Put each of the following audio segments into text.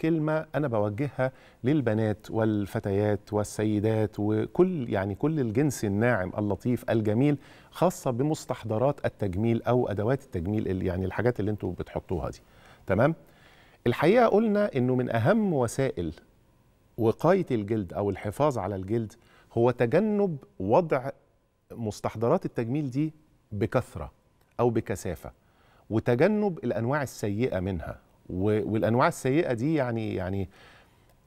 كلمه انا بوجهها للبنات والفتيات والسيدات وكل يعني كل الجنس الناعم اللطيف الجميل خاصه بمستحضرات التجميل او ادوات التجميل يعني الحاجات اللي انتوا بتحطوها دي تمام الحقيقه قلنا انه من اهم وسائل وقايه الجلد او الحفاظ على الجلد هو تجنب وضع مستحضرات التجميل دي بكثره او بكثافه وتجنب الانواع السيئه منها والانواع السيئه دي يعني يعني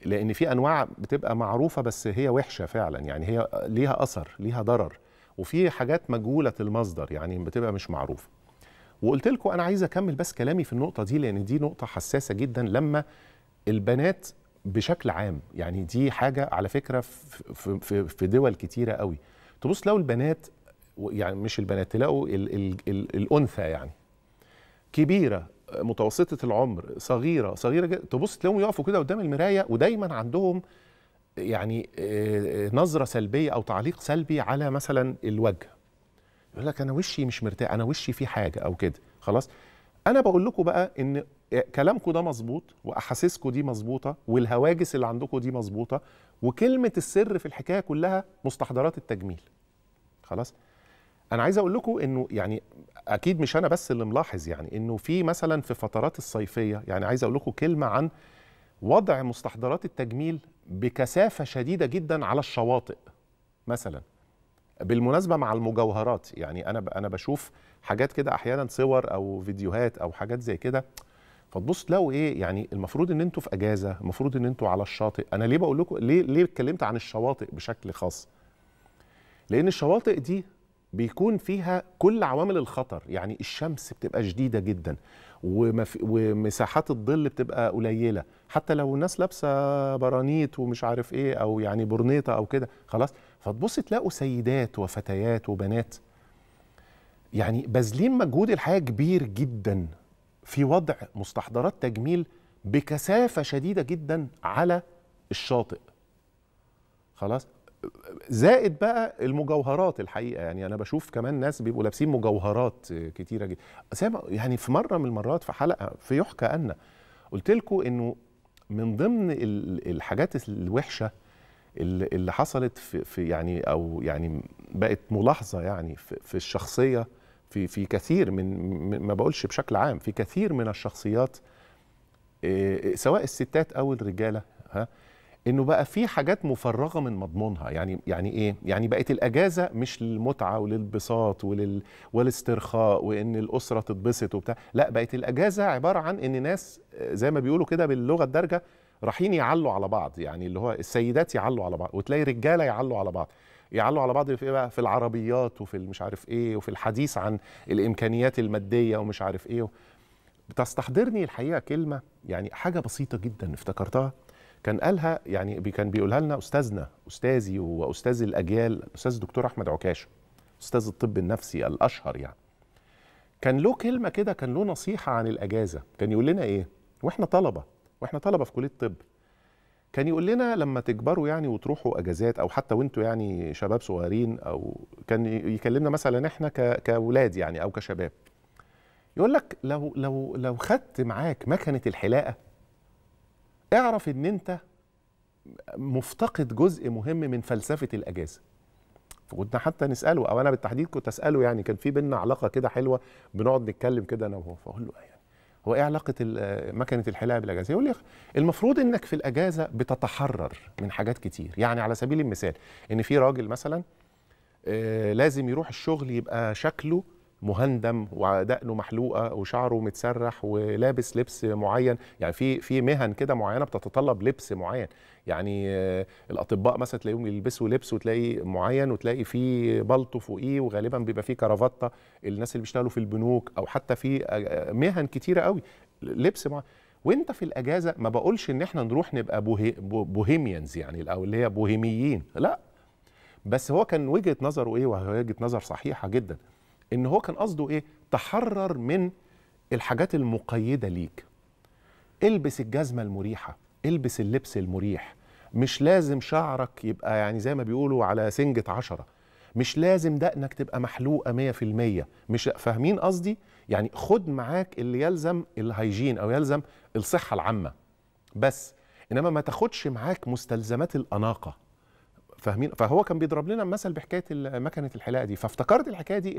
لان في انواع بتبقى معروفه بس هي وحشه فعلا يعني هي ليها اثر ليها ضرر وفي حاجات مجهوله المصدر يعني بتبقى مش معروفه وقلت لكم انا عايز اكمل بس كلامي في النقطه دي لان دي نقطه حساسه جدا لما البنات بشكل عام يعني دي حاجه على فكره في في دول كتيره قوي تبص لو البنات يعني مش البنات تلاقوا الانثى يعني كبيره متوسطه العمر صغيره صغيره جدا تبص تلاقيهم يقفوا كده قدام المرايه ودايما عندهم يعني آه، نظره سلبيه او تعليق سلبي على مثلا الوجه يقول لك انا وشي مش مرتاح انا وشي فيه حاجه او كده خلاص انا بقول لكم بقى ان آه، كلامكم ده مظبوط واحاسيسكم دي مظبوطه والهواجس اللي عندكم دي مظبوطه وكلمه السر في الحكايه كلها مستحضرات التجميل خلاص انا عايز اقول لكم انه يعني اكيد مش انا بس اللي ملاحظ يعني انه في مثلا في فترات الصيفيه يعني عايز اقول لكم كلمه عن وضع مستحضرات التجميل بكثافه شديده جدا على الشواطئ مثلا بالمناسبه مع المجوهرات يعني انا انا بشوف حاجات كده احيانا صور او فيديوهات او حاجات زي كده فتبص تلاقوا ايه يعني المفروض ان انتوا في اجازه المفروض ان انتوا على الشاطئ انا ليه بقول لكم ليه ليه اتكلمت عن الشواطئ بشكل خاص لان الشواطئ دي بيكون فيها كل عوامل الخطر يعني الشمس بتبقى شديده جدا ومف... ومساحات الظل بتبقى قليله حتى لو الناس لابسه برانيت ومش عارف ايه او يعني برنيطه او كده خلاص فتبص تلاقوا سيدات وفتيات وبنات يعني بازلين مجهود الحياه كبير جدا في وضع مستحضرات تجميل بكثافه شديده جدا على الشاطئ خلاص زائد بقى المجوهرات الحقيقه يعني انا بشوف كمان ناس بيبقوا لابسين مجوهرات كتيره جدا يعني في مره من المرات في حلقه في يحكى ان قلت لكم انه من ضمن الحاجات الوحشه اللي حصلت في, في يعني او يعني بقت ملاحظه يعني في الشخصيه في في كثير من ما بقولش بشكل عام في كثير من الشخصيات آه، سواء الستات او الرجاله ها انه بقى في حاجات مفرغه من مضمونها يعني يعني ايه يعني بقت الاجازه مش للمتعه وللبساط ولل والاسترخاء وان الاسره تتبسط وبتاع لا بقت الاجازه عباره عن ان ناس آه، زي ما بيقولوا كده باللغه الدارجه رايحين يعلوا على بعض يعني اللي هو السيدات يعلوا على بعض وتلاقي رجاله يعلوا على بعض يعلوا على بعض في ايه بقى في العربيات وفي مش عارف ايه وفي الحديث عن الامكانيات الماديه ومش عارف ايه بتستحضرني الحقيقه كلمه يعني حاجه بسيطه جدا افتكرتها كان قالها يعني كان بيقولها لنا استاذنا استاذي واستاذ الاجيال استاذ الدكتور احمد عكاشه استاذ الطب النفسي الاشهر يعني كان له كلمه كده كان له نصيحه عن الاجازه كان يقول لنا ايه واحنا طلبه واحنا طلبه في كليه الطب كان يقول لنا لما تكبروا يعني وتروحوا اجازات او حتى وانتوا يعني شباب صغيرين او كان يكلمنا مثلا احنا كاولاد يعني او كشباب يقول لك لو لو لو خدت معاك مكنه الحلاقه اعرف ان انت مفتقد جزء مهم من فلسفه الاجازه فكنا حتى نساله او انا بالتحديد كنت اساله يعني كان في بينا علاقه كده حلوه بنقعد نتكلم كده انا وهو فاقول له يعني هو ايه علاقه مكنه الحلاقه بالاجازه يقول لي المفروض انك في الاجازه بتتحرر من حاجات كتير يعني على سبيل المثال ان في راجل مثلا آه، لازم يروح الشغل يبقى شكله مهندم ودقنه محلوقه وشعره متسرح ولابس لبس معين يعني في في مهن كده معينه بتتطلب لبس معين يعني آه، الاطباء مثلا تلاقيهم يلبسوا لبس وتلاقي معين وتلاقي فيه بلطو فوقيه وغالبا بيبقى فيه كرافته الناس اللي بيشتغلوا في البنوك او حتى في آه، آه، مهن كتيره قوي لبس معين وانت في الاجازه ما بقولش ان احنا نروح نبقى بوهي بوهيميانز يعني او اللي هي بوهيميين لا بس هو كان وجهه نظره ايه وهي وجهه نظر صحيحه جدا ان هو كان قصده ايه تحرر من الحاجات المقيده ليك البس الجزمه المريحه البس اللبس المريح مش لازم شعرك يبقى يعني زي ما بيقولوا على سنجة عشرة مش لازم دقنك تبقى محلوقة مية في المية مش فاهمين قصدي يعني خد معاك اللي يلزم الهيجين أو يلزم الصحة العامة بس إنما ما تاخدش معاك مستلزمات الأناقة فاهمين فهو كان بيضرب لنا مثل بحكاية مكنة الحلاقة دي فافتكرت الحكاية دي